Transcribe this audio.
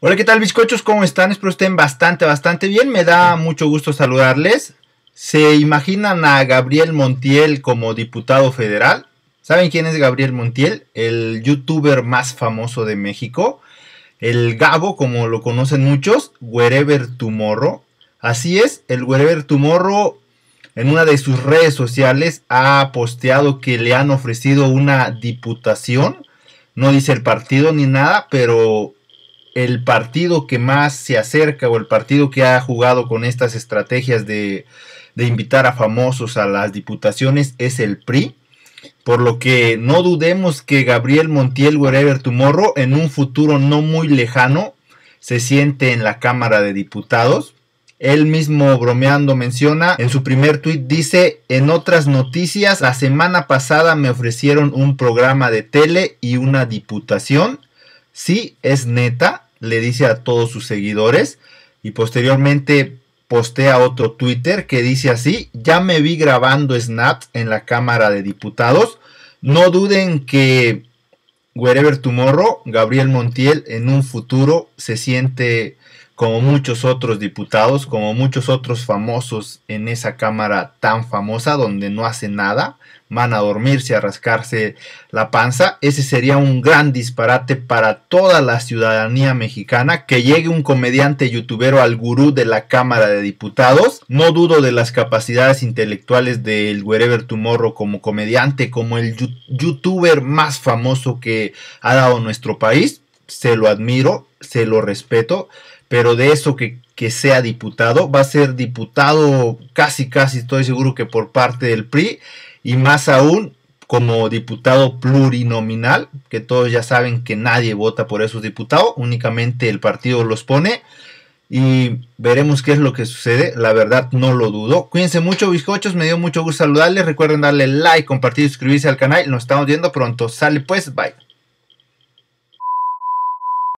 Hola, ¿qué tal bizcochos? ¿Cómo están? Espero estén bastante, bastante bien. Me da mucho gusto saludarles. ¿Se imaginan a Gabriel Montiel como diputado federal? ¿Saben quién es Gabriel Montiel? El youtuber más famoso de México. El Gabo, como lo conocen muchos, Wherever Tomorrow. Así es, el Wherever Tomorrow en una de sus redes sociales ha posteado que le han ofrecido una diputación. No dice el partido ni nada, pero el partido que más se acerca o el partido que ha jugado con estas estrategias de, invitar a famosos a las diputaciones es el PRI. Por lo que no dudemos que Gabriel Montiel Wherever Tomorrow en un futuro no muy lejano se siente en la Cámara de Diputados. Él mismo bromeando menciona en su primer tuit dice, en otras noticias, la semana pasada me ofrecieron un programa de tele y una diputación. Sí, es neta, le dice a todos sus seguidores y posteriormente postea otro Twitter que dice así, ya me vi grabando snap en la Cámara de Diputados, no duden que Wherever Tomorrow, Gabriel Montiel en un futuro se siente como muchos otros diputados, como muchos otros famosos en esa Cámara tan famosa donde no hace nada, van a dormirse, a rascarse la panza. Ese sería un gran disparate para toda la ciudadanía mexicana que llegue un comediante youtubero al gurú de la Cámara de Diputados. No dudo de las capacidades intelectuales del Wherever Tomorrow como comediante, como el youtuber más famoso que ha dado nuestro país se lo admiro, se lo respeto, pero de eso que, sea diputado, va a ser diputado casi, casi estoy seguro que por parte del PRI, y más aún como diputado plurinominal, que todos ya saben que nadie vota por esos diputados, únicamente el partido los pone. Y veremos qué es lo que sucede. La verdad, no lo dudo. Cuídense mucho, bizcochos. Me dio mucho gusto saludarles. Recuerden darle like, compartir, suscribirse al canal. Nos estamos viendo pronto. Sale pues, bye.